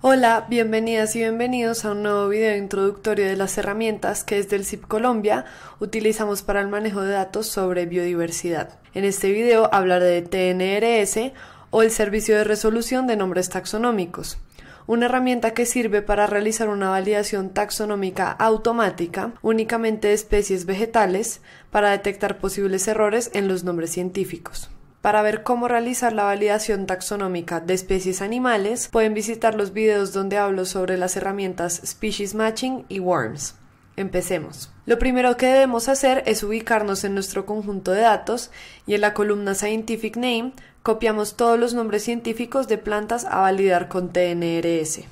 Hola, bienvenidas y bienvenidos a un nuevo video introductorio de las herramientas que desde el CIP Colombia utilizamos para el manejo de datos sobre biodiversidad. En este video hablaré de TNRS o el Servicio de Resolución de Nombres Taxonómicos, una herramienta que sirve para realizar una validación taxonómica automática únicamente de especies vegetales para detectar posibles errores en los nombres científicos. Para ver cómo realizar la validación taxonómica de especies animales, pueden visitar los videos donde hablo sobre las herramientas Species Matching y Worms. Empecemos. Lo primero que debemos hacer es ubicarnos en nuestro conjunto de datos y en la columna Scientific Name copiamos todos los nombres científicos de plantas a validar con TNRS.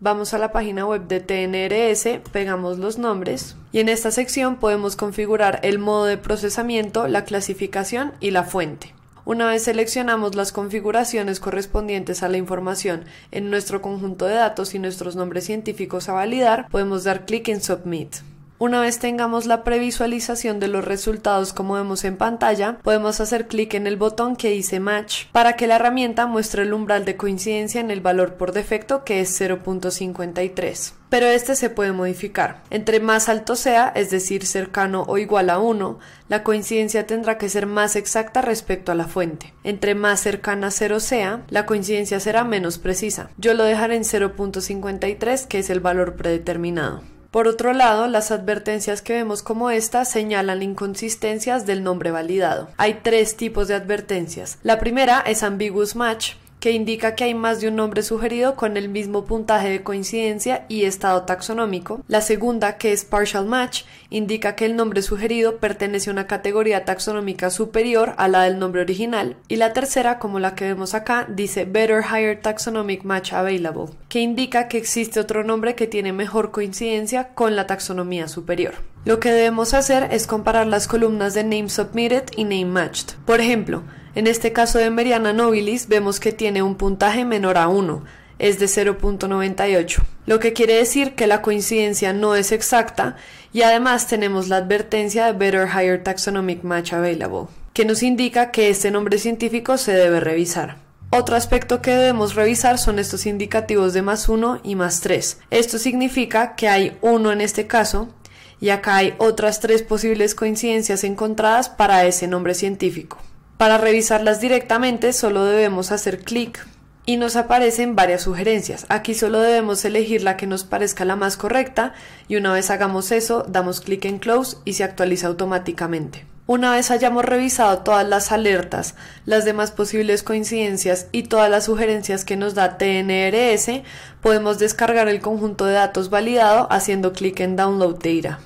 Vamos a la página web de TNRS, pegamos los nombres y en esta sección podemos configurar el modo de procesamiento, la clasificación y la fuente. Una vez seleccionamos las configuraciones correspondientes a la información en nuestro conjunto de datos y nuestros nombres científicos a validar, podemos dar clic en Submit. Una vez tengamos la previsualización de los resultados como vemos en pantalla, podemos hacer clic en el botón que dice Match para que la herramienta muestre el umbral de coincidencia en el valor por defecto que es 0.53 pero este se puede modificar. Entre más alto sea, es decir, cercano o igual a 1, la coincidencia tendrá que ser más exacta respecto a la fuente. Entre más cercana a 0 sea, la coincidencia será menos precisa. Yo lo dejaré en 0.53, que es el valor predeterminado. Por otro lado, las advertencias que vemos como esta señalan inconsistencias del nombre validado. Hay tres tipos de advertencias. La primera es ambiguous match, que indica que hay más de un nombre sugerido con el mismo puntaje de coincidencia y estado taxonómico. La segunda, que es partial match, indica que el nombre sugerido pertenece a una categoría taxonómica superior a la del nombre original. Y la tercera, como la que vemos acá, dice Better Higher Taxonomic Match Available, que indica que existe otro nombre que tiene mejor coincidencia con la taxonomía superior. Lo que debemos hacer es comparar las columnas de Name Submitted y Name Matched. Por ejemplo, en este caso de Meriana Nobilis vemos que tiene un puntaje menor a 1, es de 0.98, lo que quiere decir que la coincidencia no es exacta y además tenemos la advertencia de Better Higher Taxonomic Match Available, que nos indica que este nombre científico se debe revisar. Otro aspecto que debemos revisar son estos indicativos de más 1 y más 3. Esto significa que hay 1 en este caso y acá hay otras tres posibles coincidencias encontradas para ese nombre científico. Para revisarlas directamente solo debemos hacer clic y nos aparecen varias sugerencias. Aquí solo debemos elegir la que nos parezca la más correcta y una vez hagamos eso damos clic en Close y se actualiza automáticamente. Una vez hayamos revisado todas las alertas, las demás posibles coincidencias y todas las sugerencias que nos da TNRS, podemos descargar el conjunto de datos validado haciendo clic en Download Data.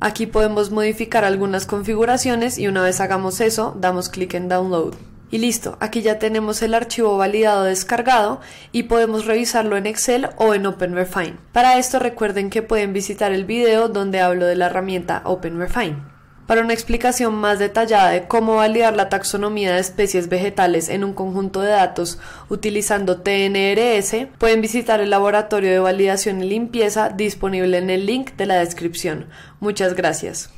Aquí podemos modificar algunas configuraciones y una vez hagamos eso, damos clic en Download. Y listo, aquí ya tenemos el archivo validado descargado y podemos revisarlo en Excel o en OpenRefine. Para esto recuerden que pueden visitar el video donde hablo de la herramienta OpenRefine. Para una explicación más detallada de cómo validar la taxonomía de especies vegetales en un conjunto de datos utilizando TNRS, pueden visitar el laboratorio de validación y limpieza disponible en el link de la descripción. Muchas gracias.